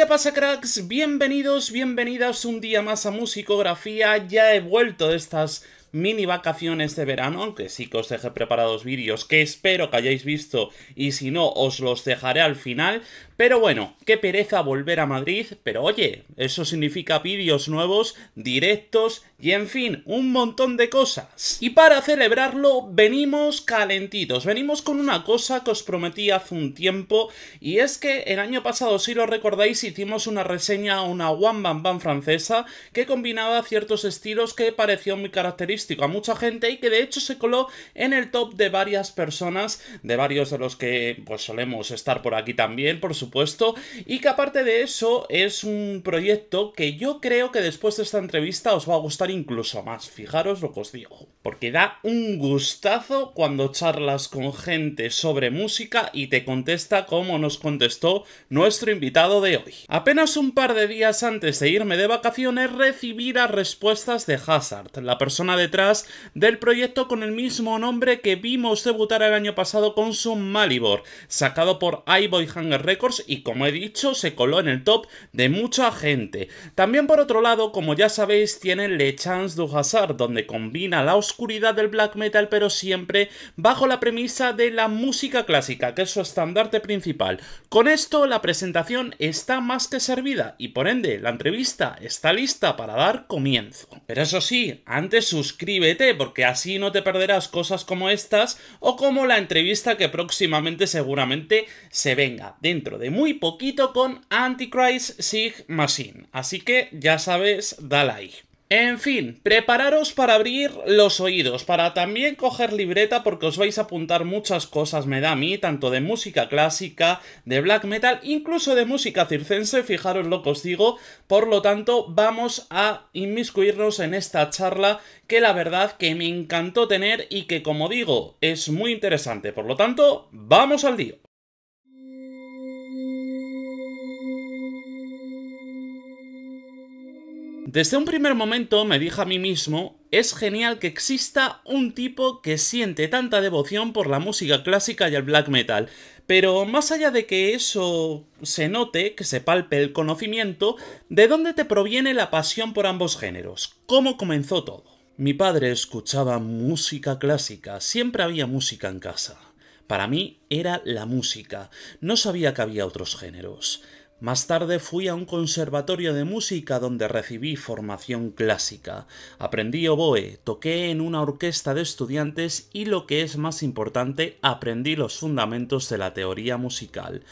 ¿Qué pasa cracks? Bienvenidos, bienvenidas un día más a Musicografía. Ya he vuelto de estas mini vacaciones de verano, aunque sí que os dejé preparados vídeos que espero que hayáis visto y si no os los dejaré al final. Pero bueno, qué pereza volver a Madrid, pero oye, eso significa vídeos nuevos, directos y en fin, un montón de cosas. Y para celebrarlo venimos calentitos, venimos con una cosa que os prometí hace un tiempo y es que el año pasado, si lo recordáis, hicimos una reseña a una One Bam Bam francesa que combinaba ciertos estilos que parecían muy característicos a mucha gente y que de hecho se coló en el top de varias personas, de varios de los que pues solemos estar por aquí también, por supuesto, y que aparte de eso es un proyecto que yo creo que después de esta entrevista os va a gustar incluso más, fijaros lo que os digo, porque da un gustazo cuando charlas con gente sobre música y te contesta como nos contestó nuestro invitado de hoy. Apenas un par de días antes de irme de vacaciones recibí las respuestas de Hazard, la persona de detrás del proyecto con el mismo nombre que vimos debutar el año pasado con su Malibor, sacado por iBoy Hunger Records y como he dicho se coló en el top de mucha gente. También por otro lado, como ya sabéis, tiene Le Chance du Hazard, donde combina la oscuridad del black metal pero siempre bajo la premisa de la música clásica, que es su estandarte principal. Con esto la presentación está más que servida y por ende la entrevista está lista para dar comienzo. Pero eso sí, antes sus suscríbete porque así no te perderás cosas como estas o como la entrevista que próximamente seguramente se venga dentro de muy poquito con Antichrist Sig Machine. Así que ya sabes, dale ahí. En fin, prepararos para abrir los oídos, para también coger libreta porque os vais a apuntar muchas cosas, me da a mí, tanto de música clásica, de black metal, incluso de música circense, fijaros lo que os digo, por lo tanto vamos a inmiscuirnos en esta charla que la verdad que me encantó tener y que como digo es muy interesante, por lo tanto, vamos al lío. Desde un primer momento me dije a mí mismo, es genial que exista un tipo que siente tanta devoción por la música clásica y el black metal, pero más allá de que eso se note, que se palpe el conocimiento, ¿de dónde te proviene la pasión por ambos géneros? ¿Cómo comenzó todo? Mi padre escuchaba música clásica, siempre había música en casa. Para mí era la música, no sabía que había otros géneros. Más tarde fui a un conservatorio de música donde recibí formación clásica. Aprendí oboe, toqué en una orquesta de estudiantes y lo que es más importante, aprendí los fundamentos de la teoría musical.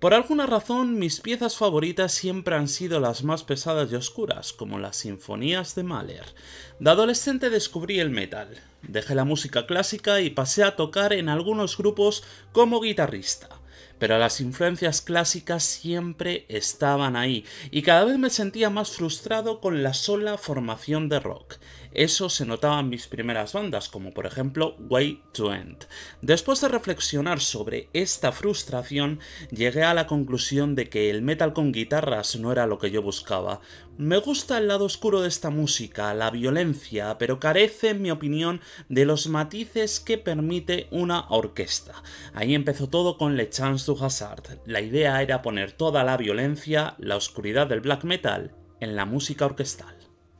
Por alguna razón, mis piezas favoritas siempre han sido las más pesadas y oscuras, como las sinfonías de Mahler. De adolescente descubrí el metal. Dejé la música clásica y pasé a tocar en algunos grupos como guitarrista pero las influencias clásicas siempre estaban ahí y cada vez me sentía más frustrado con la sola formación de rock. Eso se notaba en mis primeras bandas, como por ejemplo Way to End. Después de reflexionar sobre esta frustración, llegué a la conclusión de que el metal con guitarras no era lo que yo buscaba. Me gusta el lado oscuro de esta música, la violencia, pero carece, en mi opinión, de los matices que permite una orquesta. Ahí empezó todo con Le Chance du Hazard. La idea era poner toda la violencia, la oscuridad del black metal, en la música orquestal.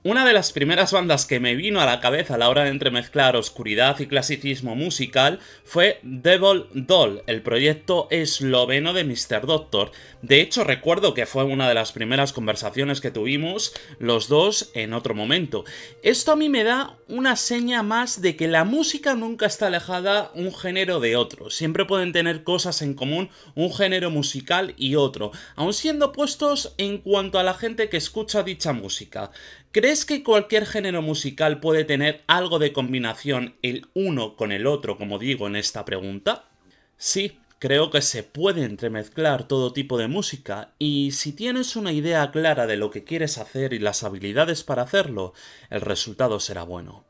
Una de las primeras bandas que me vino a la cabeza a la hora de entremezclar oscuridad y clasicismo musical fue Devil Doll, el proyecto esloveno de Mr. Doctor. De hecho, recuerdo que fue una de las primeras conversaciones que tuvimos los dos en otro momento. Esto a mí me da una seña más de que la música nunca está alejada un género de otro. Siempre pueden tener cosas en común un género musical y otro, aun siendo puestos en cuanto a la gente que escucha dicha música. ¿Crees que cualquier género musical puede tener algo de combinación el uno con el otro, como digo en esta pregunta? Sí, creo que se puede entremezclar todo tipo de música y si tienes una idea clara de lo que quieres hacer y las habilidades para hacerlo, el resultado será bueno.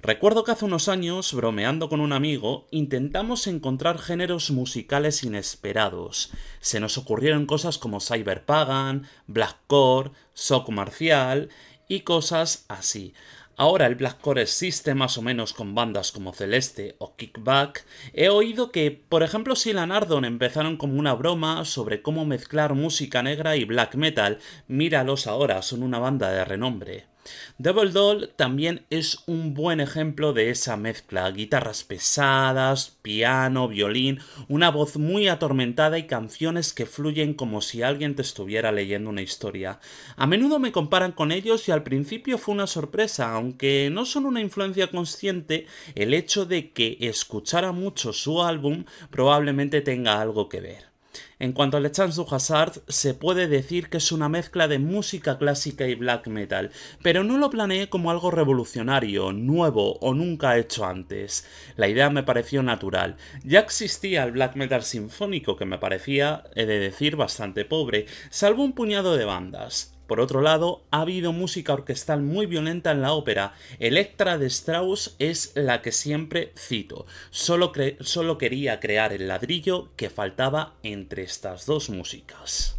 Recuerdo que hace unos años, bromeando con un amigo, intentamos encontrar géneros musicales inesperados. Se nos ocurrieron cosas como cyberpagan, blackcore, shock marcial y cosas así. Ahora el blackcore existe más o menos con bandas como Celeste o Kickback. He oído que, por ejemplo, Silan Ardon empezaron como una broma sobre cómo mezclar música negra y black metal. Míralos ahora, son una banda de renombre. Double Doll también es un buen ejemplo de esa mezcla, guitarras pesadas, piano, violín, una voz muy atormentada y canciones que fluyen como si alguien te estuviera leyendo una historia. A menudo me comparan con ellos y al principio fue una sorpresa, aunque no son una influencia consciente, el hecho de que escuchara mucho su álbum probablemente tenga algo que ver. En cuanto al Chance Hazard, se puede decir que es una mezcla de música clásica y black metal, pero no lo planeé como algo revolucionario, nuevo o nunca hecho antes. La idea me pareció natural. Ya existía el black metal sinfónico que me parecía, he de decir, bastante pobre, salvo un puñado de bandas. Por otro lado, ha habido música orquestal muy violenta en la ópera. Electra de Strauss es la que siempre cito. Solo, solo quería crear el ladrillo que faltaba entre estas dos músicas.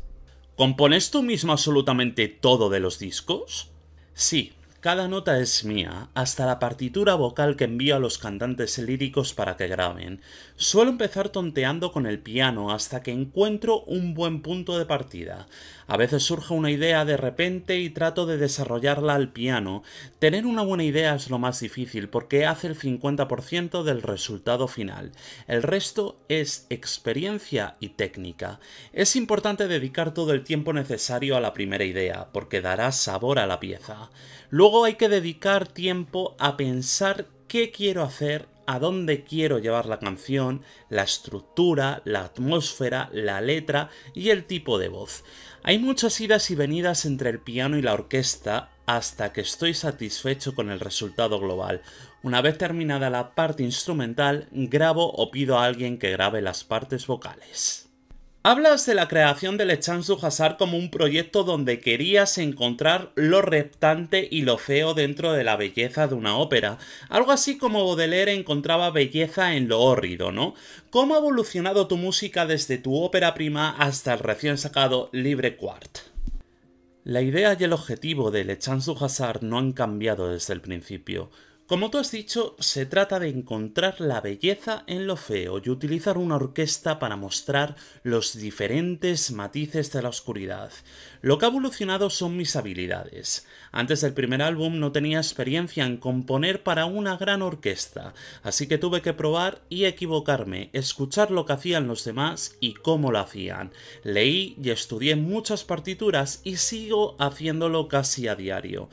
¿Compones tú mismo absolutamente todo de los discos? Sí, cada nota es mía, hasta la partitura vocal que envío a los cantantes líricos para que graben. Suelo empezar tonteando con el piano hasta que encuentro un buen punto de partida. A veces surge una idea de repente y trato de desarrollarla al piano. Tener una buena idea es lo más difícil porque hace el 50% del resultado final. El resto es experiencia y técnica. Es importante dedicar todo el tiempo necesario a la primera idea porque dará sabor a la pieza. Luego hay que dedicar tiempo a pensar qué quiero hacer a dónde quiero llevar la canción, la estructura, la atmósfera, la letra y el tipo de voz. Hay muchas idas y venidas entre el piano y la orquesta hasta que estoy satisfecho con el resultado global. Una vez terminada la parte instrumental, grabo o pido a alguien que grabe las partes vocales. Hablas de la creación del Echansu Hazar como un proyecto donde querías encontrar lo reptante y lo feo dentro de la belleza de una ópera. Algo así como Baudelaire encontraba belleza en lo hórrido, ¿no? ¿Cómo ha evolucionado tu música desde tu ópera prima hasta el recién sacado Libre Quart? La idea y el objetivo del Echansu Hazar no han cambiado desde el principio. Como tú has dicho, se trata de encontrar la belleza en lo feo y utilizar una orquesta para mostrar los diferentes matices de la oscuridad. Lo que ha evolucionado son mis habilidades. Antes del primer álbum no tenía experiencia en componer para una gran orquesta, así que tuve que probar y equivocarme, escuchar lo que hacían los demás y cómo lo hacían. Leí y estudié muchas partituras y sigo haciéndolo casi a diario.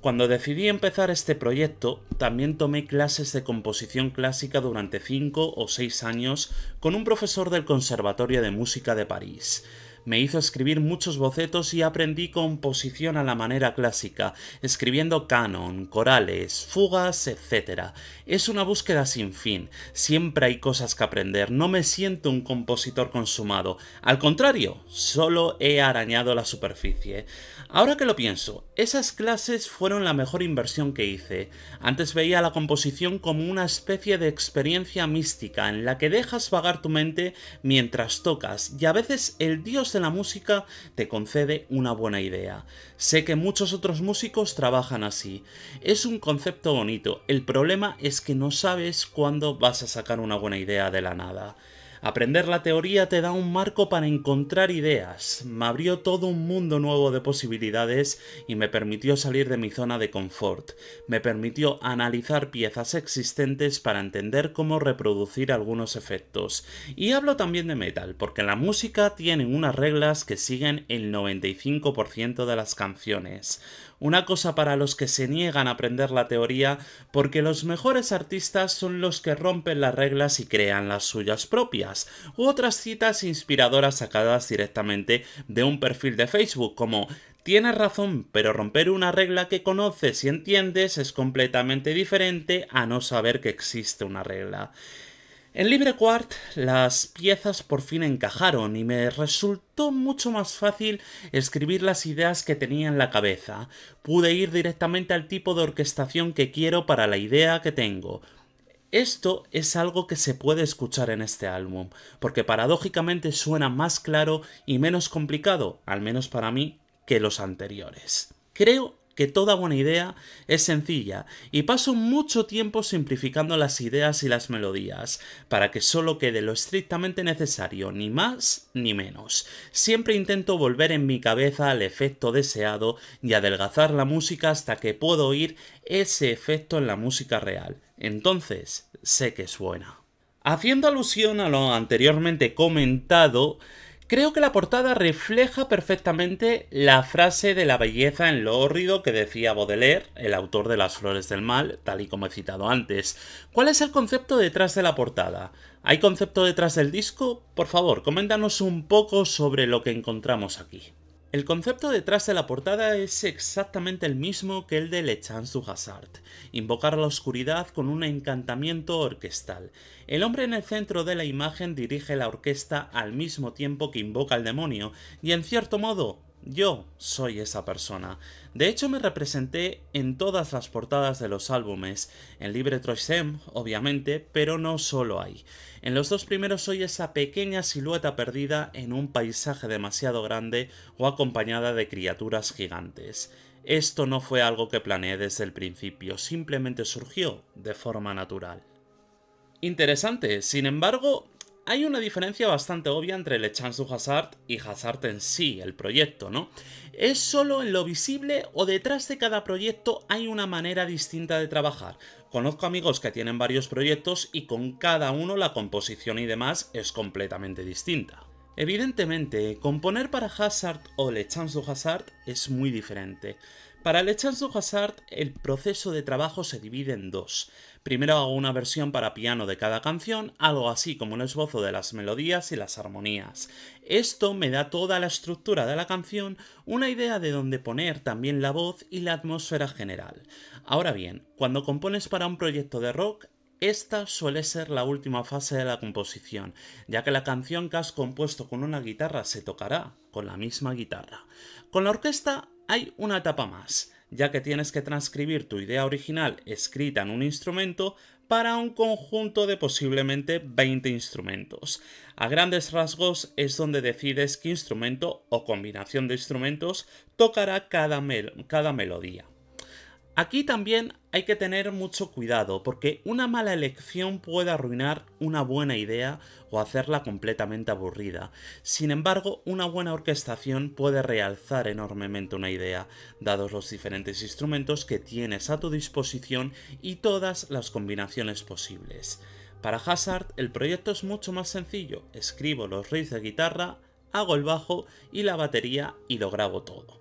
Cuando decidí empezar este proyecto, también tomé clases de composición clásica durante 5 o 6 años con un profesor del Conservatorio de Música de París. Me hizo escribir muchos bocetos y aprendí composición a la manera clásica, escribiendo canon, corales, fugas, etc. Es una búsqueda sin fin, siempre hay cosas que aprender, no me siento un compositor consumado, al contrario, solo he arañado la superficie. Ahora que lo pienso, esas clases fueron la mejor inversión que hice. Antes veía la composición como una especie de experiencia mística en la que dejas vagar tu mente mientras tocas y a veces el dios de la música te concede una buena idea. Sé que muchos otros músicos trabajan así. Es un concepto bonito, el problema es que no sabes cuándo vas a sacar una buena idea de la nada. Aprender la teoría te da un marco para encontrar ideas. Me abrió todo un mundo nuevo de posibilidades y me permitió salir de mi zona de confort. Me permitió analizar piezas existentes para entender cómo reproducir algunos efectos. Y hablo también de metal, porque la música tiene unas reglas que siguen el 95% de las canciones. Una cosa para los que se niegan a aprender la teoría, porque los mejores artistas son los que rompen las reglas y crean las suyas propias, u otras citas inspiradoras sacadas directamente de un perfil de Facebook, como Tienes razón, pero romper una regla que conoces y entiendes es completamente diferente a no saber que existe una regla. En LibreQuart las piezas por fin encajaron y me resultó mucho más fácil escribir las ideas que tenía en la cabeza. Pude ir directamente al tipo de orquestación que quiero para la idea que tengo. Esto es algo que se puede escuchar en este álbum, porque paradójicamente suena más claro y menos complicado, al menos para mí, que los anteriores. Creo que toda buena idea es sencilla y paso mucho tiempo simplificando las ideas y las melodías para que solo quede lo estrictamente necesario, ni más ni menos. Siempre intento volver en mi cabeza al efecto deseado y adelgazar la música hasta que puedo oír ese efecto en la música real. Entonces, sé que es buena. Haciendo alusión a lo anteriormente comentado, Creo que la portada refleja perfectamente la frase de la belleza en lo hórrido que decía Baudelaire, el autor de Las Flores del Mal, tal y como he citado antes. ¿Cuál es el concepto detrás de la portada? ¿Hay concepto detrás del disco? Por favor, coméntanos un poco sobre lo que encontramos aquí. El concepto detrás de la portada es exactamente el mismo que el de Le Chance du hasard, invocar la oscuridad con un encantamiento orquestal. El hombre en el centro de la imagen dirige la orquesta al mismo tiempo que invoca al demonio, y en cierto modo yo soy esa persona. De hecho, me representé en todas las portadas de los álbumes. En Libre Troisem, obviamente, pero no solo ahí. En los dos primeros soy esa pequeña silueta perdida en un paisaje demasiado grande o acompañada de criaturas gigantes. Esto no fue algo que planeé desde el principio, simplemente surgió de forma natural. Interesante, sin embargo, hay una diferencia bastante obvia entre Le Chance du Hazard y Hazard en sí, el proyecto, ¿no? Es solo en lo visible o detrás de cada proyecto hay una manera distinta de trabajar. Conozco amigos que tienen varios proyectos y con cada uno la composición y demás es completamente distinta. Evidentemente, componer para Hazard o Le Chance du Hazard es muy diferente. Para Le Chance Hazard, el proceso de trabajo se divide en dos. Primero hago una versión para piano de cada canción, algo así como un esbozo de las melodías y las armonías. Esto me da toda la estructura de la canción, una idea de dónde poner también la voz y la atmósfera general. Ahora bien, cuando compones para un proyecto de rock, esta suele ser la última fase de la composición, ya que la canción que has compuesto con una guitarra se tocará con la misma guitarra. Con la orquesta hay una etapa más, ya que tienes que transcribir tu idea original escrita en un instrumento para un conjunto de posiblemente 20 instrumentos. A grandes rasgos es donde decides qué instrumento o combinación de instrumentos tocará cada, cada melodía. Aquí también hay que tener mucho cuidado porque una mala elección puede arruinar una buena idea o hacerla completamente aburrida. Sin embargo, una buena orquestación puede realzar enormemente una idea, dados los diferentes instrumentos que tienes a tu disposición y todas las combinaciones posibles. Para Hazard el proyecto es mucho más sencillo, escribo los riffs de guitarra, hago el bajo y la batería y lo grabo todo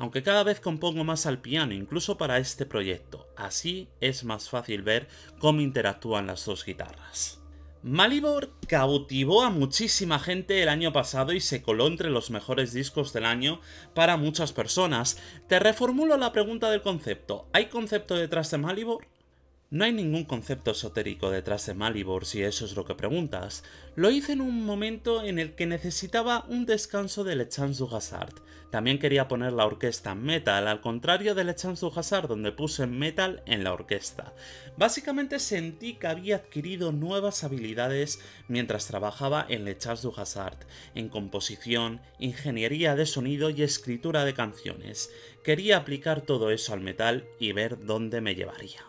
aunque cada vez compongo más al piano, incluso para este proyecto. Así es más fácil ver cómo interactúan las dos guitarras. Malibor cautivó a muchísima gente el año pasado y se coló entre los mejores discos del año para muchas personas. Te reformulo la pregunta del concepto. ¿Hay concepto detrás de Malibor? No hay ningún concepto esotérico detrás de Malibor, si eso es lo que preguntas. Lo hice en un momento en el que necesitaba un descanso de Le Chance du Hazard. También quería poner la orquesta en metal, al contrario de Le Chance du Hazard, donde puse metal en la orquesta. Básicamente sentí que había adquirido nuevas habilidades mientras trabajaba en Le Chance du Hazard, en composición, ingeniería de sonido y escritura de canciones. Quería aplicar todo eso al metal y ver dónde me llevaría.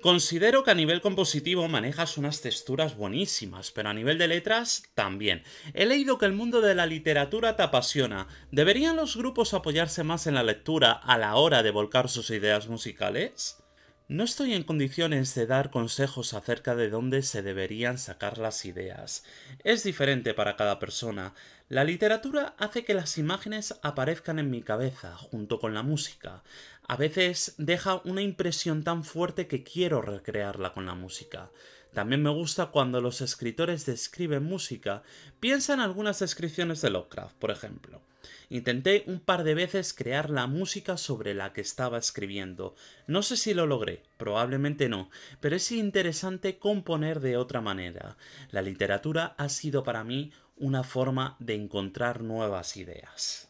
Considero que a nivel compositivo manejas unas texturas buenísimas, pero a nivel de letras también. He leído que el mundo de la literatura te apasiona. ¿Deberían los grupos apoyarse más en la lectura a la hora de volcar sus ideas musicales? No estoy en condiciones de dar consejos acerca de dónde se deberían sacar las ideas. Es diferente para cada persona. La literatura hace que las imágenes aparezcan en mi cabeza junto con la música a veces deja una impresión tan fuerte que quiero recrearla con la música. También me gusta cuando los escritores describen música. Piensa en algunas descripciones de Lovecraft, por ejemplo. Intenté un par de veces crear la música sobre la que estaba escribiendo. No sé si lo logré, probablemente no, pero es interesante componer de otra manera. La literatura ha sido para mí una forma de encontrar nuevas ideas.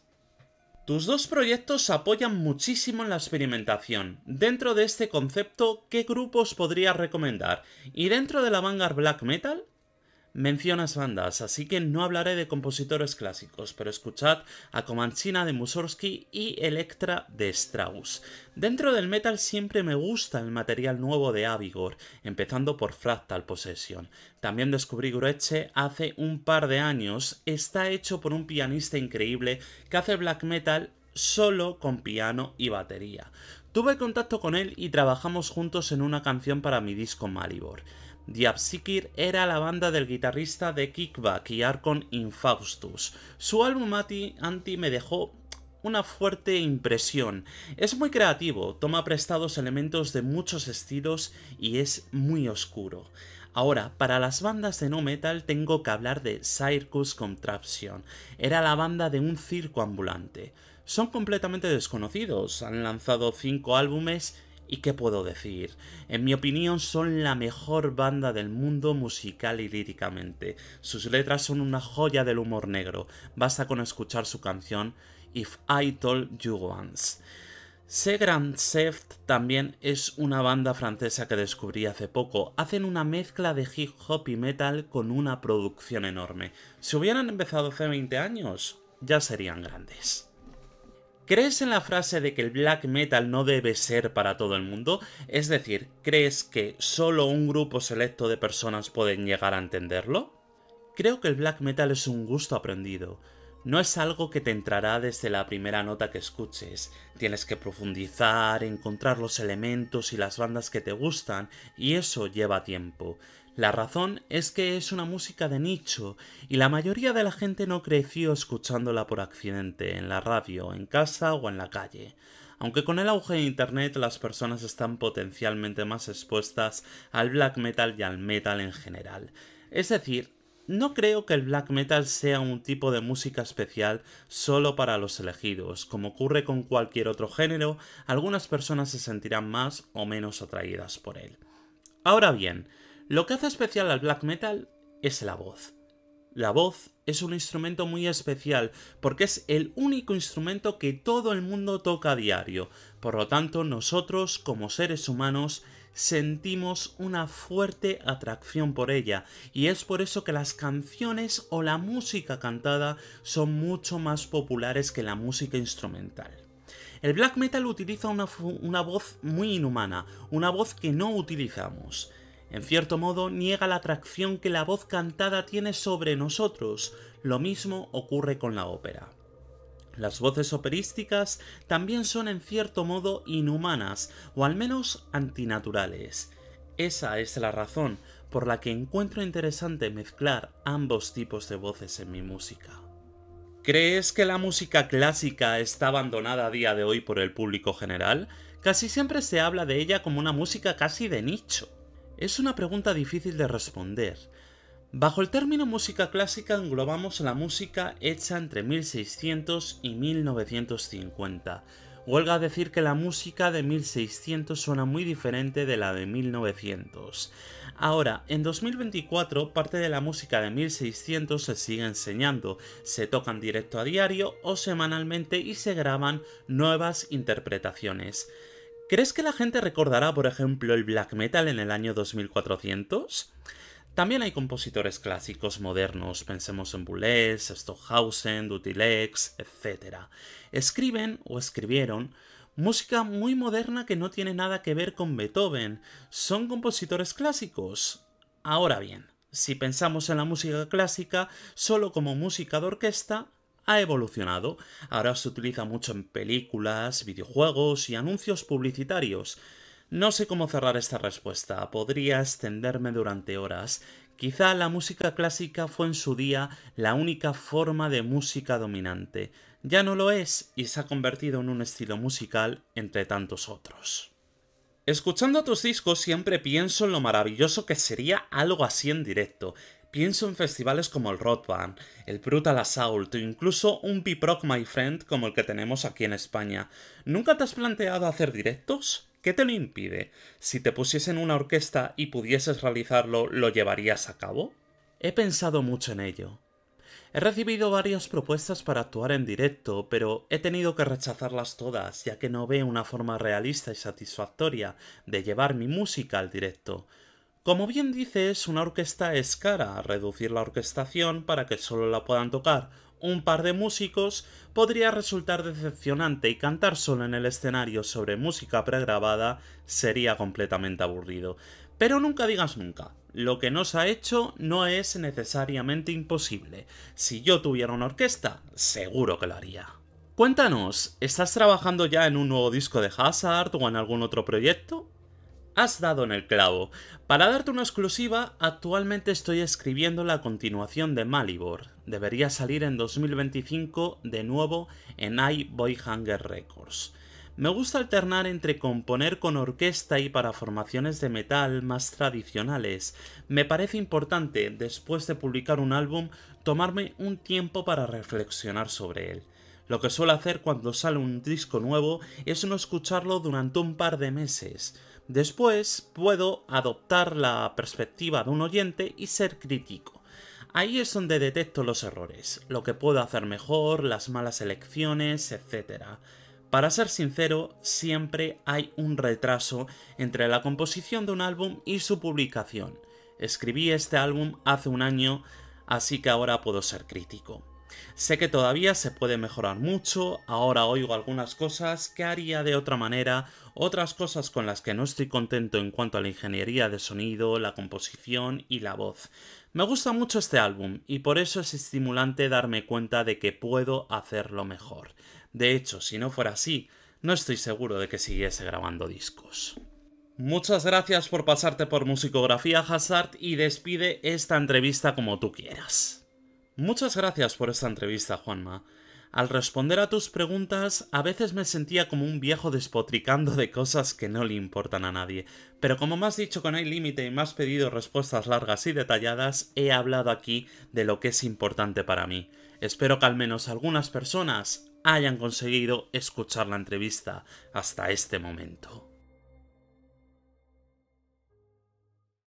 Tus dos proyectos apoyan muchísimo en la experimentación. Dentro de este concepto, ¿qué grupos podrías recomendar? Y dentro de la vanguard black metal, Mencionas bandas, así que no hablaré de compositores clásicos, pero escuchad a Comanchina de Mussorgsky y Electra de Strauss. Dentro del metal siempre me gusta el material nuevo de Avigor, empezando por Fractal Possession. También descubrí Groetche hace un par de años, está hecho por un pianista increíble que hace black metal solo con piano y batería. Tuve contacto con él y trabajamos juntos en una canción para mi disco Malibor. Diabsikir era la banda del guitarrista de Kickback y Arkon Infaustus. Su álbum Anti me dejó una fuerte impresión. Es muy creativo, toma prestados elementos de muchos estilos y es muy oscuro. Ahora, para las bandas de no metal tengo que hablar de Circus Contraption. Era la banda de un circo ambulante. Son completamente desconocidos, han lanzado 5 álbumes ¿Y qué puedo decir? En mi opinión son la mejor banda del mundo musical y líricamente. Sus letras son una joya del humor negro. Basta con escuchar su canción If I Told You Once. Grand Seft también es una banda francesa que descubrí hace poco. Hacen una mezcla de hip hop y metal con una producción enorme. Si hubieran empezado hace 20 años, ya serían grandes. ¿Crees en la frase de que el black metal no debe ser para todo el mundo? Es decir, ¿crees que solo un grupo selecto de personas pueden llegar a entenderlo? Creo que el black metal es un gusto aprendido no es algo que te entrará desde la primera nota que escuches. Tienes que profundizar, encontrar los elementos y las bandas que te gustan, y eso lleva tiempo. La razón es que es una música de nicho, y la mayoría de la gente no creció escuchándola por accidente, en la radio, en casa o en la calle. Aunque con el auge de Internet las personas están potencialmente más expuestas al black metal y al metal en general. Es decir, no creo que el black metal sea un tipo de música especial solo para los elegidos. Como ocurre con cualquier otro género, algunas personas se sentirán más o menos atraídas por él. Ahora bien, lo que hace especial al black metal es la voz. La voz es un instrumento muy especial porque es el único instrumento que todo el mundo toca a diario. Por lo tanto, nosotros, como seres humanos, sentimos una fuerte atracción por ella y es por eso que las canciones o la música cantada son mucho más populares que la música instrumental. El black metal utiliza una, una voz muy inhumana, una voz que no utilizamos. En cierto modo, niega la atracción que la voz cantada tiene sobre nosotros. Lo mismo ocurre con la ópera. Las voces operísticas también son en cierto modo inhumanas o al menos antinaturales. Esa es la razón por la que encuentro interesante mezclar ambos tipos de voces en mi música. ¿Crees que la música clásica está abandonada a día de hoy por el público general? Casi siempre se habla de ella como una música casi de nicho. Es una pregunta difícil de responder, Bajo el término música clásica englobamos la música hecha entre 1600 y 1950. Huelga decir que la música de 1600 suena muy diferente de la de 1900. Ahora, en 2024, parte de la música de 1600 se sigue enseñando, se tocan directo a diario o semanalmente y se graban nuevas interpretaciones. ¿Crees que la gente recordará, por ejemplo, el black metal en el año 2400? También hay compositores clásicos modernos, pensemos en Boulez, Stockhausen, Dutilex, etc. Escriben o escribieron música muy moderna que no tiene nada que ver con Beethoven. Son compositores clásicos. Ahora bien, si pensamos en la música clásica solo como música de orquesta, ha evolucionado. Ahora se utiliza mucho en películas, videojuegos y anuncios publicitarios. No sé cómo cerrar esta respuesta, podría extenderme durante horas. Quizá la música clásica fue en su día la única forma de música dominante. Ya no lo es y se ha convertido en un estilo musical entre tantos otros. Escuchando tus discos siempre pienso en lo maravilloso que sería algo así en directo. Pienso en festivales como el Rock el Brutal Assault o incluso un Piproc My Friend como el que tenemos aquí en España. ¿Nunca te has planteado hacer directos? ¿Qué te lo impide? Si te pusiesen una orquesta y pudieses realizarlo, ¿lo llevarías a cabo? He pensado mucho en ello. He recibido varias propuestas para actuar en directo, pero he tenido que rechazarlas todas, ya que no veo una forma realista y satisfactoria de llevar mi música al directo. Como bien dices, una orquesta es cara, reducir la orquestación para que solo la puedan tocar un par de músicos podría resultar decepcionante y cantar solo en el escenario sobre música pregrabada sería completamente aburrido. Pero nunca digas nunca, lo que nos ha hecho no es necesariamente imposible. Si yo tuviera una orquesta, seguro que lo haría. Cuéntanos, ¿estás trabajando ya en un nuevo disco de Hazard o en algún otro proyecto? Has dado en el clavo. Para darte una exclusiva, actualmente estoy escribiendo la continuación de Malibor. Debería salir en 2025 de nuevo en iBoyhanger Records. Me gusta alternar entre componer con orquesta y para formaciones de metal más tradicionales. Me parece importante, después de publicar un álbum, tomarme un tiempo para reflexionar sobre él. Lo que suelo hacer cuando sale un disco nuevo es no escucharlo durante un par de meses. Después puedo adoptar la perspectiva de un oyente y ser crítico. Ahí es donde detecto los errores, lo que puedo hacer mejor, las malas elecciones, etc. Para ser sincero, siempre hay un retraso entre la composición de un álbum y su publicación. Escribí este álbum hace un año, así que ahora puedo ser crítico. Sé que todavía se puede mejorar mucho, ahora oigo algunas cosas que haría de otra manera, otras cosas con las que no estoy contento en cuanto a la ingeniería de sonido, la composición y la voz. Me gusta mucho este álbum y por eso es estimulante darme cuenta de que puedo hacerlo mejor. De hecho, si no fuera así, no estoy seguro de que siguiese grabando discos. Muchas gracias por pasarte por Musicografía Hazard y despide esta entrevista como tú quieras. Muchas gracias por esta entrevista, Juanma. Al responder a tus preguntas, a veces me sentía como un viejo despotricando de cosas que no le importan a nadie. Pero como me has dicho no hay límite y me has pedido respuestas largas y detalladas, he hablado aquí de lo que es importante para mí. Espero que al menos algunas personas hayan conseguido escuchar la entrevista hasta este momento.